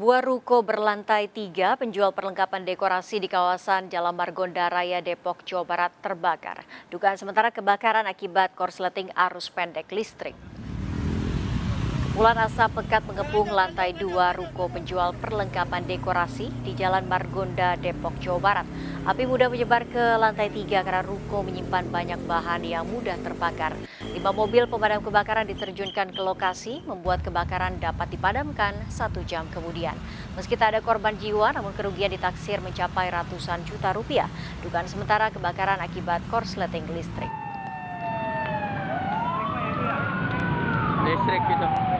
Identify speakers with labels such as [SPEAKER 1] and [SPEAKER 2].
[SPEAKER 1] Buah ruko berlantai tiga penjual perlengkapan dekorasi di kawasan Jalan Margonda Raya Depok, Jawa Barat terbakar. Dugaan sementara kebakaran akibat korsleting arus pendek listrik. Ulan asap pekat mengepung lantai dua ruko penjual perlengkapan dekorasi di Jalan Margonda, Depok, Jawa Barat. Api mudah menyebar ke lantai tiga karena ruko menyimpan banyak bahan yang mudah terbakar. Lima mobil pemadam kebakaran diterjunkan ke lokasi, membuat kebakaran dapat dipadamkan satu jam kemudian. Meski tak ada korban jiwa, namun kerugian ditaksir mencapai ratusan juta rupiah. Dugaan sementara kebakaran akibat korsleting listrik.
[SPEAKER 2] Listrik gitu.